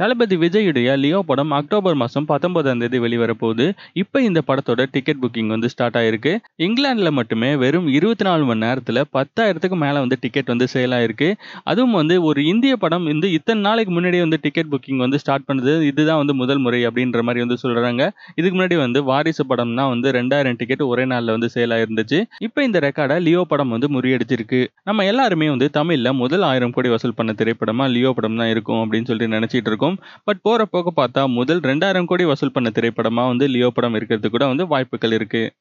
தளபதி விஜயுடைய லியோ படம் அக்டோபர் மாதம் பத்தொன்பதாம் தேதி வெளிவரப்போகுது இப்போ இந்த படத்தோட டிக்கெட் புக்கிங் வந்து ஸ்டார்ட் ஆயிருக்கு இங்கிலாந்தில் மட்டுமே வெறும் இருபத்தி நாலு மணி நேரத்தில் பத்தாயிரத்துக்கு மேலே வந்து டிக்கெட் வந்து சேல் ஆயிருக்கு அதுவும் வந்து ஒரு இந்திய படம் வந்து இத்தனை நாளைக்கு முன்னாடி வந்து டிக்கெட் புக்கிங் வந்து ஸ்டார்ட் பண்ணுது இதுதான் வந்து முதல் முறை அப்படின்ற மாதிரி வந்து சொல்கிறாங்க இதுக்கு முன்னாடி வந்து வாரிசு படம்னா வந்து ரெண்டாயிரம் டிக்கெட் ஒரே நாளில் வந்து சேல் ஆயிருந்துச்சு இப்போ இந்த ரெக்கார்டை லியோ படம் வந்து முறியடிச்சிருக்கு நம்ம எல்லாருமே வந்து தமிழில் முதல் ஆயிரம் கோடி வசூல் பண்ண திரைப்படமாக லியோ படம் தான் இருக்கும் அப்படின்னு சொல்லிட்டு நினச்சிட்டு இருக்கோம் இருக்கும் பட் போகிற போக பார்த்தா முதல் ரெண்டாயிரம் கோடி வசூல் பண்ண திரைப்படமாக வந்து லியோ படம் இருக்கிறது கூட வந்து வாய்ப்புகள் இருக்குது